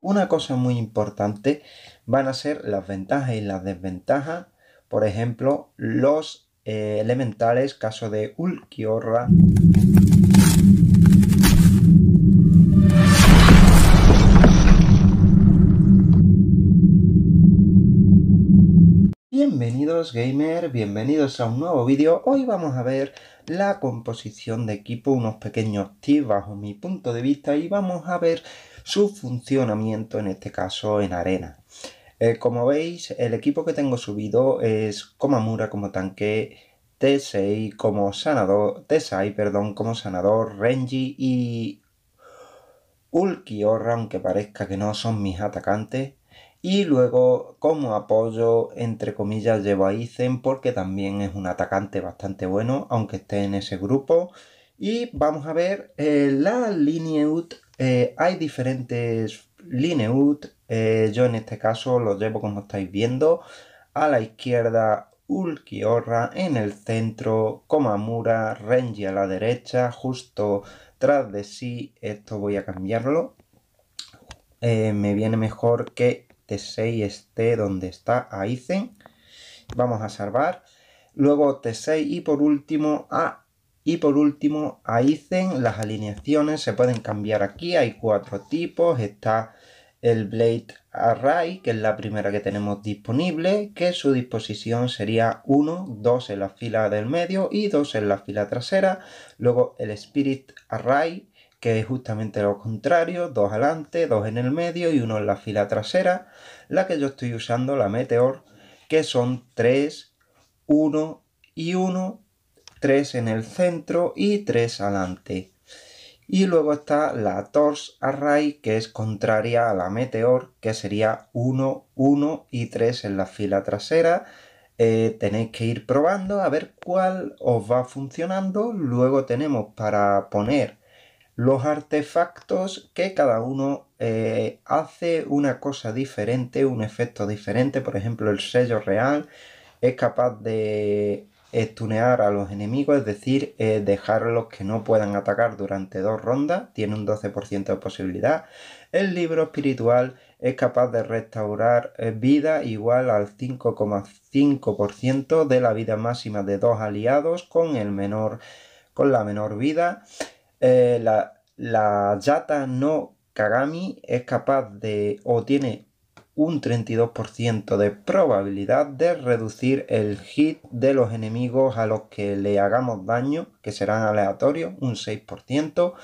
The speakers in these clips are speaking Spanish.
Una cosa muy importante van a ser las ventajas y las desventajas, por ejemplo, los eh, elementales, caso de Ulquiorra. Bienvenidos gamer, bienvenidos a un nuevo vídeo. Hoy vamos a ver la composición de equipo, unos pequeños tips bajo mi punto de vista y vamos a ver su funcionamiento, en este caso en arena. Eh, como veis, el equipo que tengo subido es Komamura como tanque, T6 como sanador, T6, perdón, como sanador, Renji y Ulquiorra, aunque parezca que no son mis atacantes. Y luego, como apoyo, entre comillas, llevo a Izen porque también es un atacante bastante bueno, aunque esté en ese grupo. Y vamos a ver eh, la lineout eh, hay diferentes Lineout, eh, yo en este caso lo llevo como estáis viendo, a la izquierda Ulquiorra, en el centro Komamura, Renji a la derecha, justo tras de sí, esto voy a cambiarlo, eh, me viene mejor que T6 esté donde está Aizen, vamos a salvar, luego T6 y por último a y por último, Aizen, las alineaciones se pueden cambiar aquí, hay cuatro tipos, está el Blade Array, que es la primera que tenemos disponible, que su disposición sería 1, 2 en la fila del medio y 2 en la fila trasera. Luego el Spirit Array, que es justamente lo contrario, dos adelante, dos en el medio y uno en la fila trasera. La que yo estoy usando, la Meteor, que son 3, 1 y 1 3 en el centro y 3 adelante. Y luego está la Torx Array, que es contraria a la Meteor, que sería 1, 1 y 3 en la fila trasera. Eh, tenéis que ir probando a ver cuál os va funcionando. Luego tenemos para poner los artefactos que cada uno eh, hace una cosa diferente, un efecto diferente. Por ejemplo, el sello real es capaz de Estunear a los enemigos, es decir, dejarlos que no puedan atacar durante dos rondas, tiene un 12% de posibilidad. El libro espiritual es capaz de restaurar eh, vida igual al 5,5% de la vida máxima de dos aliados con, el menor, con la menor vida. Eh, la, la Yata no Kagami es capaz de o tiene un 32% de probabilidad de reducir el hit de los enemigos a los que le hagamos daño, que serán aleatorios, un 6%,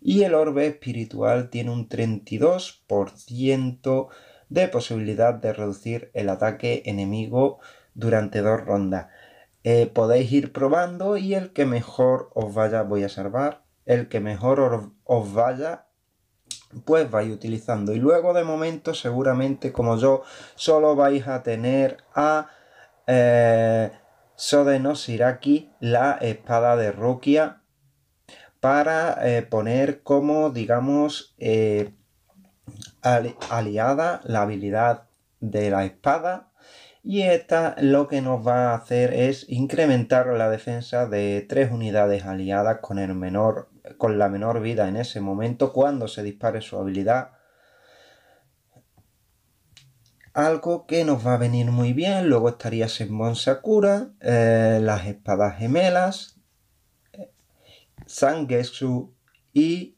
y el orbe espiritual tiene un 32% de posibilidad de reducir el ataque enemigo durante dos rondas. Eh, podéis ir probando y el que mejor os vaya voy a salvar, el que mejor os vaya pues vais utilizando. Y luego de momento seguramente como yo solo vais a tener a eh, la espada de Rukia para eh, poner como digamos eh, aliada la habilidad de la espada y esta lo que nos va a hacer es incrementar la defensa de tres unidades aliadas con el menor con la menor vida en ese momento, cuando se dispare su habilidad. Algo que nos va a venir muy bien, luego estaría en Sakura, eh, las espadas gemelas, Sangetsu y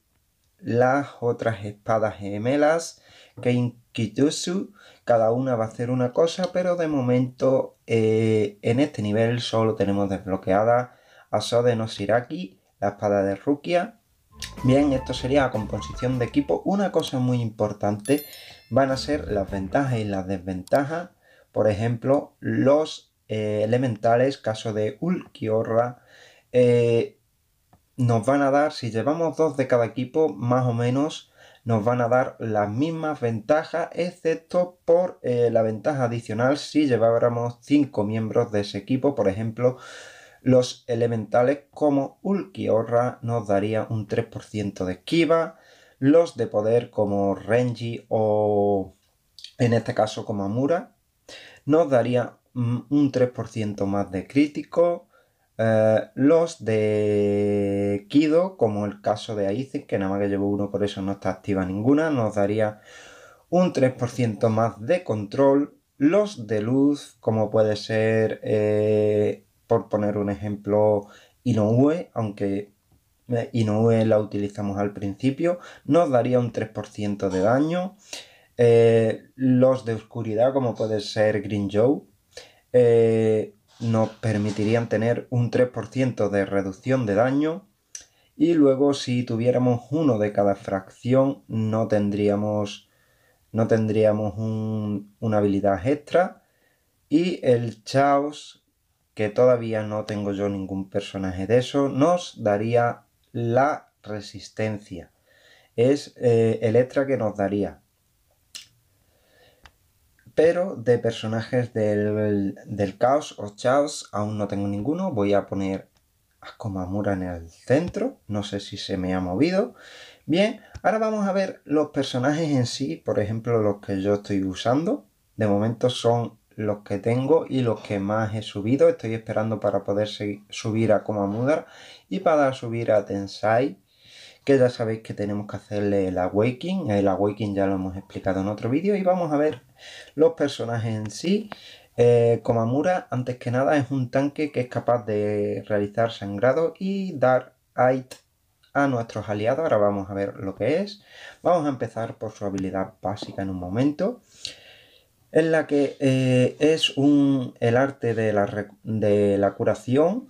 las otras espadas gemelas, Kinkitsu, cada una va a hacer una cosa, pero de momento eh, en este nivel solo tenemos desbloqueada a Sode Shiraki, la espada de Rukia. Bien, esto sería la composición de equipo. Una cosa muy importante van a ser las ventajas y las desventajas. Por ejemplo, los eh, elementales, caso de Ulquiorra, eh, nos van a dar, si llevamos dos de cada equipo, más o menos nos van a dar las mismas ventajas, excepto por eh, la ventaja adicional si lleváramos cinco miembros de ese equipo. Por ejemplo, los elementales como Ulquiorra nos daría un 3% de esquiva, los de poder como Renji o en este caso como Amura nos daría mm, un 3% más de crítico, eh, los de Kido como el caso de Aizen que nada más que llevo uno por eso no está activa ninguna, nos daría un 3% más de control, los de luz como puede ser... Eh, por poner un ejemplo, Inoue, aunque eh, Inoue la utilizamos al principio, nos daría un 3% de daño. Eh, los de oscuridad, como puede ser Green Joe, eh, nos permitirían tener un 3% de reducción de daño. Y luego, si tuviéramos uno de cada fracción, no tendríamos, no tendríamos una habilidad extra. Y el Chaos, que todavía no tengo yo ningún personaje de eso, nos daría la resistencia. Es eh, el extra que nos daría. Pero de personajes del, Chaos caos o chaos aún no tengo ninguno. Voy a poner a Komamura en el centro. No sé si se me ha movido. Bien, ahora vamos a ver los personajes en sí. Por ejemplo, los que yo estoy usando. De momento son los que tengo y los que más he subido. Estoy esperando para poder subir a Komamura y para subir a Tensai, que ya sabéis que tenemos que hacerle el Awakening. El Awakening ya lo hemos explicado en otro vídeo y vamos a ver los personajes en sí. Eh, Komamura, antes que nada, es un tanque que es capaz de realizar sangrado y dar aid a nuestros aliados. Ahora vamos a ver lo que es. Vamos a empezar por su habilidad básica en un momento en la que eh, es un, el arte de la, de la curación,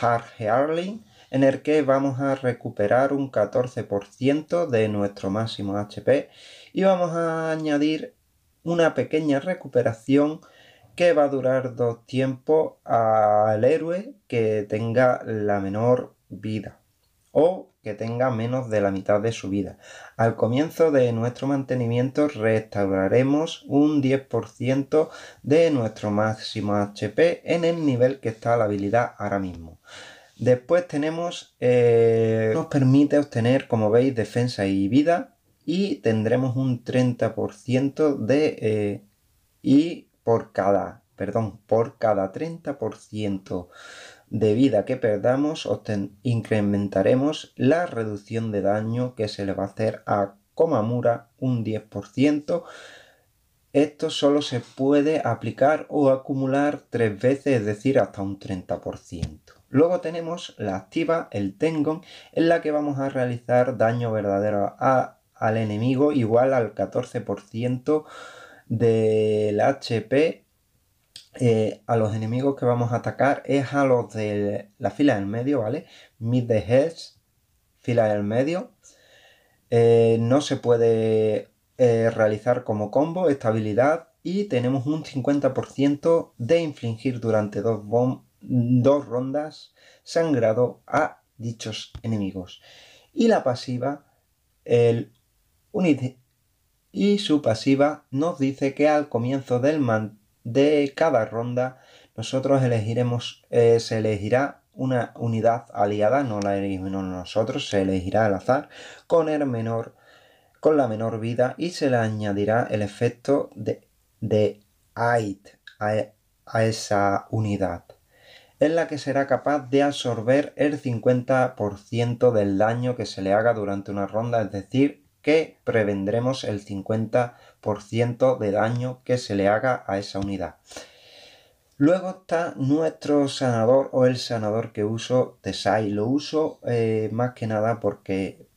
Hard Healing, en el que vamos a recuperar un 14% de nuestro máximo HP y vamos a añadir una pequeña recuperación que va a durar dos tiempos al héroe que tenga la menor vida o tenga menos de la mitad de su vida. Al comienzo de nuestro mantenimiento restauraremos un 10% de nuestro máximo HP en el nivel que está la habilidad ahora mismo. Después tenemos, eh, nos permite obtener, como veis, defensa y vida y tendremos un 30% de... Eh, y por cada, perdón, por cada 30% de vida que perdamos, incrementaremos la reducción de daño que se le va a hacer a Komamura un 10%. Esto solo se puede aplicar o acumular tres veces, es decir, hasta un 30%. Luego tenemos la activa, el Tengon, en la que vamos a realizar daño verdadero al enemigo igual al 14% del HP eh, a los enemigos que vamos a atacar es a los de la fila del medio, ¿vale? Mid the heads, fila del medio. Eh, no se puede eh, realizar como combo esta habilidad y tenemos un 50% de infligir durante dos, dos rondas sangrado a dichos enemigos. Y la pasiva, el unit y su pasiva nos dice que al comienzo del, man de cada ronda, nosotros elegiremos, eh, se elegirá una unidad aliada, no la elegimos nosotros, se elegirá al azar, con el menor, con la menor vida y se le añadirá el efecto de, de AID a esa unidad en la que será capaz de absorber el 50% del daño que se le haga durante una ronda, es decir, que prevendremos el 50% de daño que se le haga a esa unidad. Luego está nuestro sanador o el sanador que uso Tesai. Lo uso eh, más que nada porque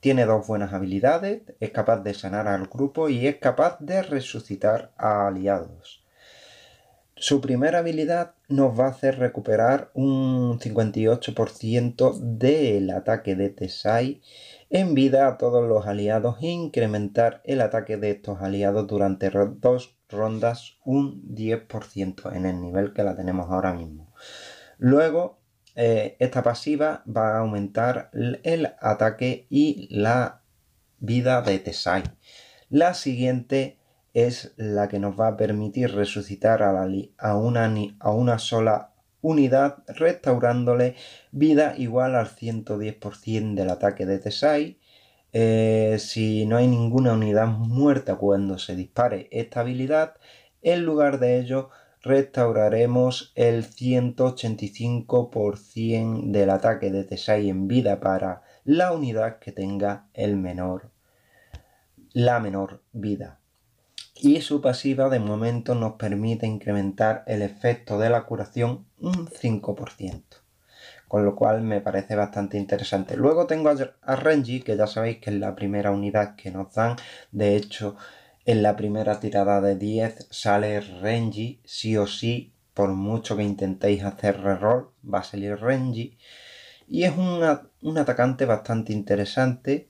tiene dos buenas habilidades, es capaz de sanar al grupo y es capaz de resucitar a aliados. Su primera habilidad nos va a hacer recuperar un 58% del ataque de Tesai en vida a todos los aliados e incrementar el ataque de estos aliados durante dos rondas un 10% en el nivel que la tenemos ahora mismo. Luego, eh, esta pasiva va a aumentar el ataque y la vida de Tesai. La siguiente es la que nos va a permitir resucitar a, una, a una sola unidad, restaurándole vida igual al 110% del ataque de Tesai. Eh, si no hay ninguna unidad muerta cuando se dispare esta habilidad, en lugar de ello restauraremos el 185% del ataque de Tesai en vida para la unidad que tenga el menor, la menor vida y su pasiva de momento nos permite incrementar el efecto de la curación un 5%, con lo cual me parece bastante interesante. Luego tengo a Renji, que ya sabéis que es la primera unidad que nos dan, de hecho en la primera tirada de 10 sale Renji sí o sí, por mucho que intentéis hacer reroll, va a salir Renji. Y es un atacante bastante interesante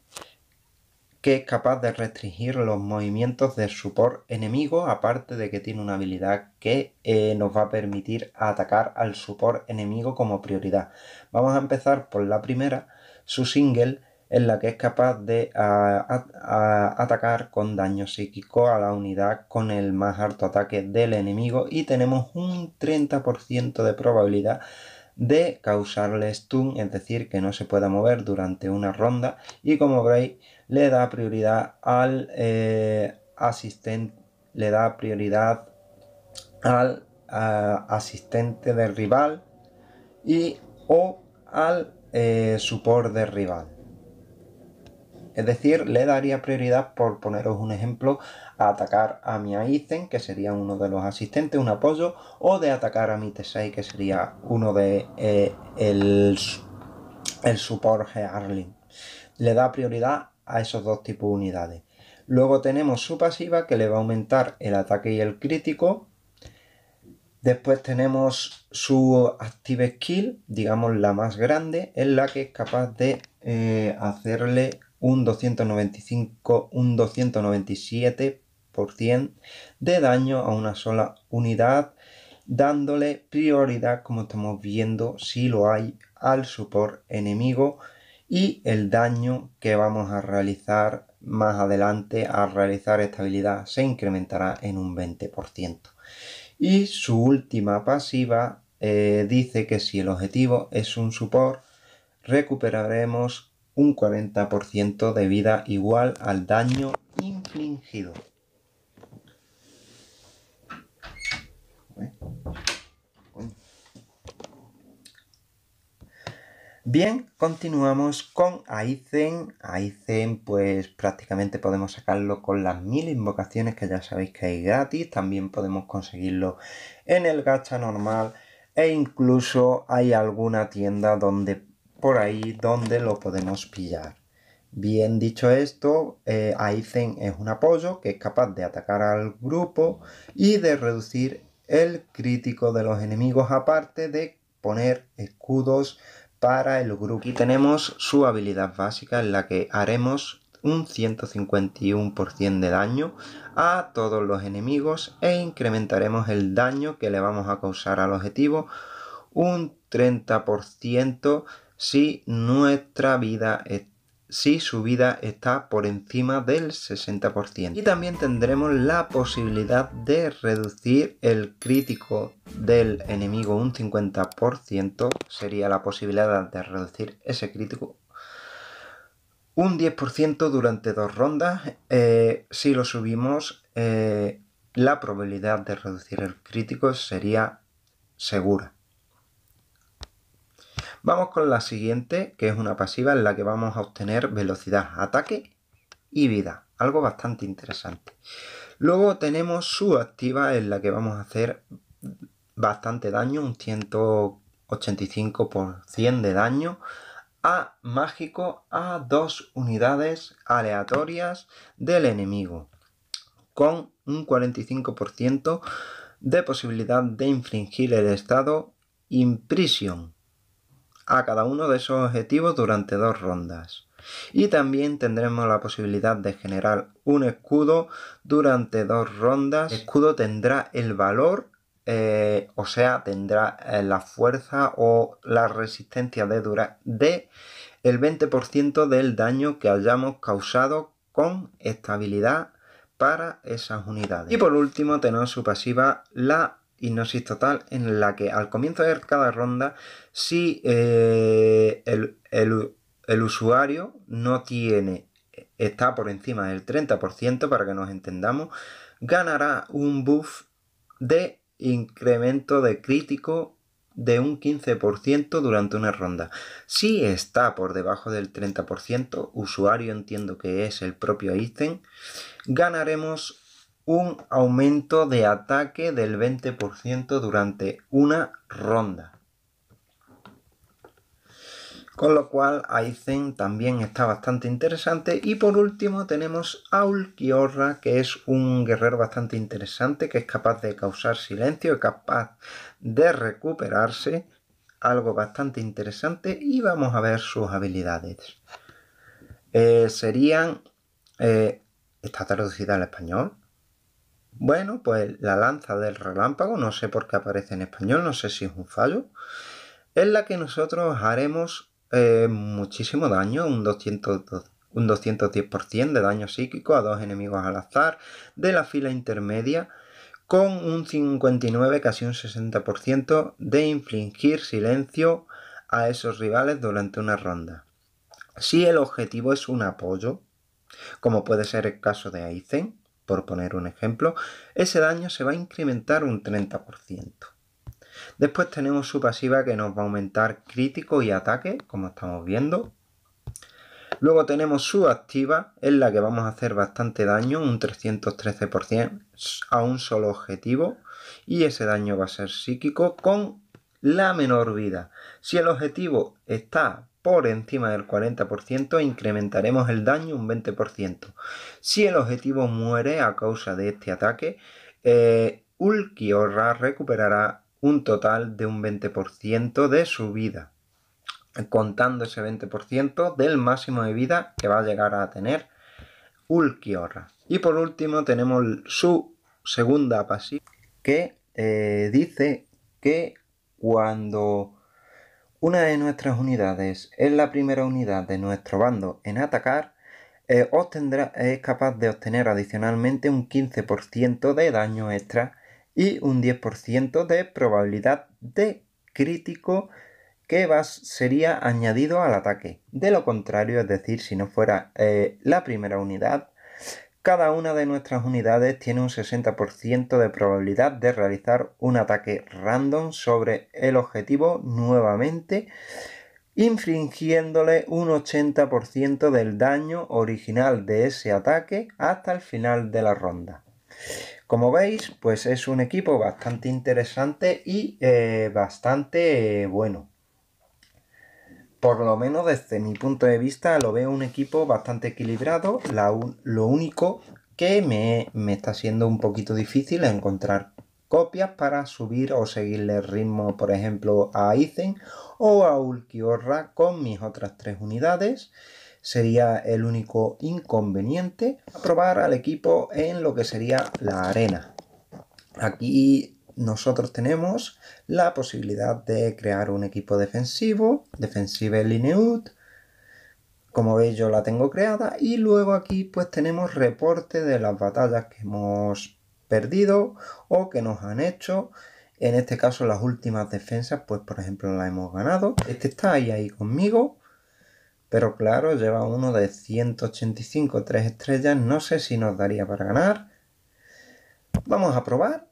que es capaz de restringir los movimientos del support enemigo, aparte de que tiene una habilidad que eh, nos va a permitir atacar al support enemigo como prioridad. Vamos a empezar por la primera, su single, en la que es capaz de atacar con daño psíquico a la unidad con el más alto ataque del enemigo y tenemos un 30% de probabilidad de causarle stun, es decir, que no se pueda mover durante una ronda y como veis le da prioridad al eh, asistente, le da prioridad al asistente del rival y o al eh, del rival. Es decir, le daría prioridad, por poneros un ejemplo, a atacar a mi Aizen, que sería uno de los asistentes, un apoyo, o de atacar a mi T6, que sería uno de eh, el, el support Harling. Le da prioridad a esos dos tipos de unidades. Luego tenemos su pasiva que le va a aumentar el ataque y el crítico. Después tenemos su active skill, digamos la más grande, en la que es capaz de eh, hacerle un 295, un 297% de daño a una sola unidad, dándole prioridad, como estamos viendo, si lo hay, al support enemigo y el daño que vamos a realizar más adelante al realizar esta habilidad se incrementará en un 20%. Y su última pasiva eh, dice que si el objetivo es un support, recuperaremos un 40% de vida igual al daño infligido. Bien, continuamos con Aizen. Aizen, pues prácticamente podemos sacarlo con las mil invocaciones que ya sabéis que hay gratis. También podemos conseguirlo en el gacha normal. E incluso hay alguna tienda donde por ahí donde lo podemos pillar. Bien dicho esto, eh, Aizen es un apoyo que es capaz de atacar al grupo y de reducir el crítico de los enemigos aparte de poner escudos para el grupo. tenemos su habilidad básica en la que haremos un 151% de daño a todos los enemigos e incrementaremos el daño que le vamos a causar al objetivo un 30% si nuestra vida está si su vida está por encima del 60%. Y también tendremos la posibilidad de reducir el crítico del enemigo un 50%, sería la posibilidad de reducir ese crítico un 10% durante dos rondas. Eh, si lo subimos, eh, la probabilidad de reducir el crítico sería segura. Vamos con la siguiente, que es una pasiva en la que vamos a obtener velocidad, ataque y vida. Algo bastante interesante. Luego tenemos su activa en la que vamos a hacer bastante daño, un 185% de daño a mágico a dos unidades aleatorias del enemigo con un 45% de posibilidad de infringir el estado imprisión a cada uno de esos objetivos durante dos rondas. Y también tendremos la posibilidad de generar un escudo durante dos rondas. El escudo tendrá el valor, eh, o sea, tendrá eh, la fuerza o la resistencia de, dura de el 20% del daño que hayamos causado con estabilidad para esas unidades. Y por último tenemos su pasiva, la hipnosis total, en la que al comienzo de cada ronda si eh, el, usuario no tiene, está por encima del 30%, para que nos entendamos, ganará un buff de incremento de crítico de un 15% durante una ronda. Si está por debajo del 30%, usuario entiendo que es el propio ítem, ganaremos un aumento de ataque del 20% durante una ronda. Con lo cual Aizen también está bastante interesante. Y por último tenemos a Kiorra, que es un guerrero bastante interesante, que es capaz de causar silencio, capaz de recuperarse. Algo bastante interesante y vamos a ver sus habilidades. Eh, serían... Eh, ¿Está traducida al español? Bueno, pues la lanza del relámpago, no sé por qué aparece en español, no sé si es un fallo, es la que nosotros haremos eh, muchísimo daño, un un 210% de daño psíquico a dos enemigos al azar de la fila intermedia, con un 59 casi un 60% de infligir silencio a esos rivales durante una ronda. Si el objetivo es un apoyo, como puede ser el caso de Aizen, por poner un ejemplo, ese daño se va a incrementar un 30%. Después tenemos su pasiva que nos va a aumentar crítico y ataque, como estamos viendo. Luego tenemos su activa, en la que vamos a hacer bastante daño, un 313% a un solo objetivo. Y ese daño va a ser psíquico con la menor vida. Si el objetivo está por encima del 40%, incrementaremos el daño un 20%. Si el objetivo muere a causa de este ataque, eh, recuperará un total de un 20% de su vida, contando ese 20% del máximo de vida que va a llegar a tener Ulquiorra. Y por último tenemos su segunda pasiva que eh, dice que cuando una de nuestras unidades es la primera unidad de nuestro bando en atacar, eh, obtendrá, es capaz de obtener adicionalmente un 15% de daño extra y un 10% de probabilidad de crítico que vas sería añadido al ataque. De lo contrario, es decir, si no fuera eh, la primera unidad, cada una de nuestras unidades tiene un 60% de probabilidad de realizar un ataque random sobre el objetivo nuevamente, infringiéndole un 80% del daño original de ese ataque hasta el final de la ronda. Como veis, pues es un equipo bastante interesante y eh, bastante eh, bueno. Por lo menos desde mi punto de vista lo veo un equipo bastante equilibrado. lo único que me, me, está siendo un poquito difícil encontrar copias para subir o seguirle el ritmo, por ejemplo, a Aizen o a Ulquiorra con mis otras tres unidades sería el único inconveniente. probar al equipo en lo que sería la arena. Aquí nosotros tenemos la posibilidad de crear un equipo defensivo, Defensive Lineut, como veis yo la tengo creada y luego aquí pues tenemos reporte de las batallas que hemos perdido o que nos han hecho en este caso las últimas defensas pues por ejemplo las hemos ganado este está ahí ahí conmigo pero claro, lleva uno de 185, 3 estrellas. No sé si nos daría para ganar. Vamos a probar.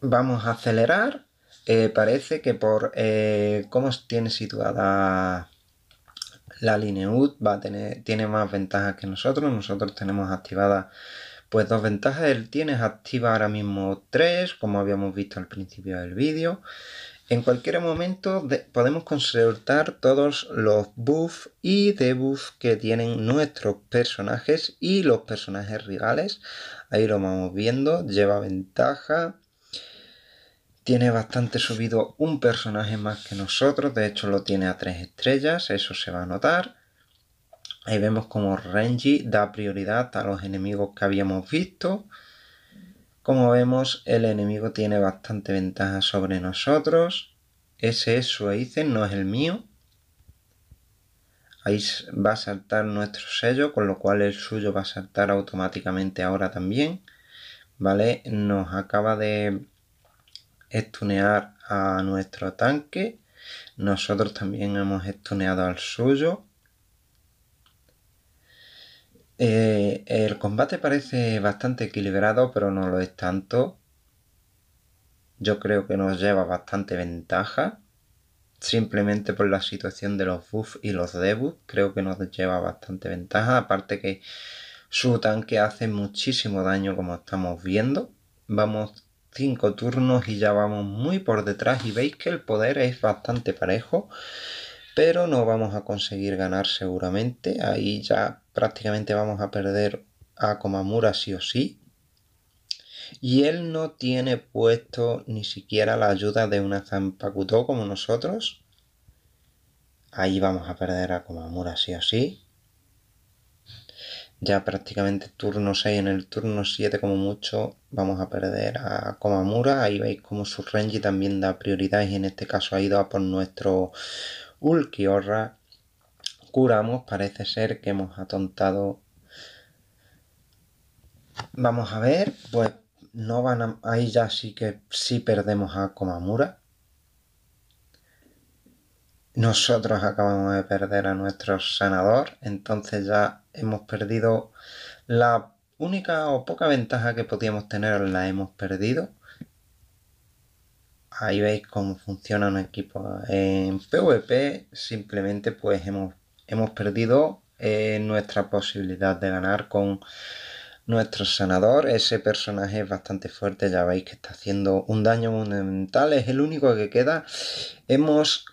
Vamos a acelerar. Eh, parece que por eh, cómo tiene situada la línea UD va a tiene más ventajas que nosotros. Nosotros tenemos activada pues dos ventajas. Él tiene activa ahora mismo tres, como habíamos visto al principio del vídeo. En cualquier momento podemos consultar todos los buffs y debuffs que tienen nuestros personajes y los personajes rivales. Ahí lo vamos viendo, lleva ventaja. Tiene bastante subido un personaje más que nosotros, de hecho lo tiene a tres estrellas, eso se va a notar. Ahí vemos como Renji da prioridad a los enemigos que habíamos visto. Como vemos, el enemigo tiene bastante ventaja sobre nosotros. Ese es su Aizen, no es el mío. Ahí va a saltar nuestro sello, con lo cual el suyo va a saltar automáticamente ahora también. ¿Vale? Nos acaba de estunear a nuestro tanque. Nosotros también hemos estuneado al suyo. Eh, el combate parece bastante equilibrado, pero no lo es tanto. Yo creo que nos lleva bastante ventaja. Simplemente por la situación de los buffs y los debuts, creo que nos lleva bastante ventaja. Aparte que su tanque hace muchísimo daño, como estamos viendo. Vamos 5 turnos y ya vamos muy por detrás. Y veis que el poder es bastante parejo. Pero no vamos a conseguir ganar seguramente. Ahí ya prácticamente vamos a perder a Komamura sí o sí. Y él no tiene puesto ni siquiera la ayuda de una Zampakuto como nosotros. Ahí vamos a perder a Komamura sí o sí. Ya prácticamente turno 6 en el turno 7 como mucho vamos a perder a Komamura. Ahí veis como su Renji también da prioridad y en este caso ha ido a por nuestro Ulquiorra curamos, parece ser que hemos atontado. Vamos a ver, pues no van a... Ahí ya sí que sí perdemos a Komamura. Nosotros acabamos de perder a nuestro sanador, entonces ya hemos perdido la única o poca ventaja que podíamos tener, la hemos perdido. Ahí veis cómo funciona un equipo. En PvP simplemente pues hemos hemos perdido eh, nuestra posibilidad de ganar con nuestro sanador. Ese personaje es bastante fuerte, ya veis que está haciendo un daño monumental, es el único que queda. Hemos,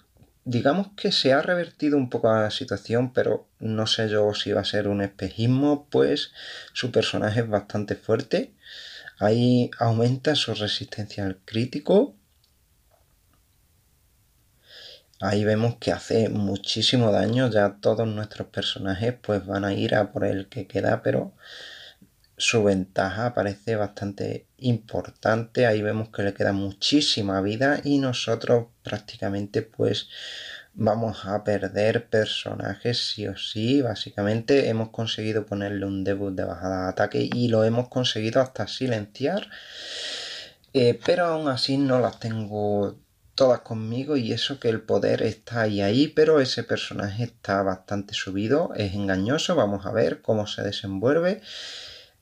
digamos que se ha revertido un poco la situación, pero no sé yo si va a ser un espejismo, pues su personaje es bastante fuerte. Ahí aumenta su resistencia al crítico Ahí vemos que hace muchísimo daño, ya todos nuestros personajes pues van a ir a por el que queda, pero su ventaja parece bastante importante. Ahí vemos que le queda muchísima vida y nosotros prácticamente pues vamos a perder personajes sí o sí. Básicamente hemos conseguido ponerle un debut de bajada de ataque y lo hemos conseguido hasta silenciar. Eh, pero aún así no las tengo todas conmigo y eso que el poder está ahí, ahí, pero ese personaje está bastante subido, es engañoso, vamos a ver cómo se desenvuelve.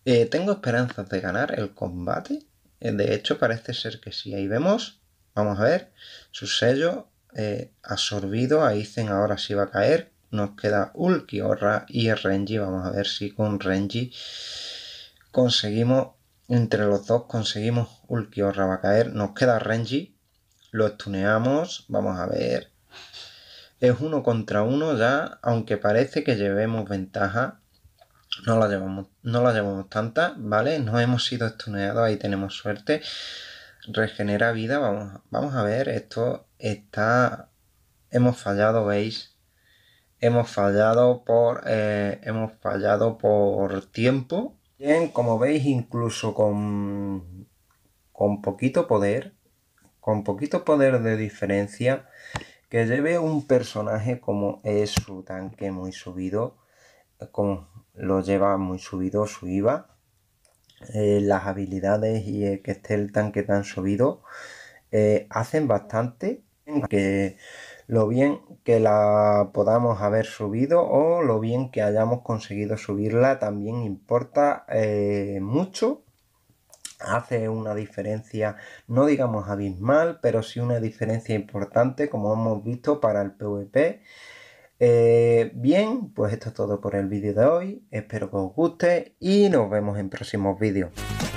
Eh, tengo esperanzas de ganar el combate, eh, de hecho parece ser que sí, ahí vemos, vamos a ver, su sello eh, absorbido, ahí dicen ahora sí va a caer, nos queda Ulki, y Renji, vamos a ver si con Renji conseguimos, entre los dos conseguimos Ulquiorra va a caer, nos queda Renji, lo estuneamos, vamos a ver. Es uno contra uno ya, aunque parece que llevemos ventaja. No la llevamos, no la llevamos tanta, ¿vale? No hemos sido estuneados, ahí tenemos suerte. Regenera vida, vamos, vamos a ver, esto está... Hemos fallado, ¿veis? Hemos fallado por... Eh, hemos fallado por tiempo. Bien, como veis, incluso con, con poquito poder, con poquito poder de diferencia, que lleve un personaje como es su tanque muy subido, eh, como lo lleva muy subido su IVA, eh, las habilidades y eh, que esté el tanque tan subido, hacen bastante que lo bien que la podamos haber subido o lo bien que hayamos conseguido subirla también importa mucho hace una diferencia, no digamos abismal, pero sí una diferencia importante, como hemos visto para el PvP. Eh, bien, pues esto es todo por el vídeo de hoy, espero que os guste y nos vemos en próximos vídeos.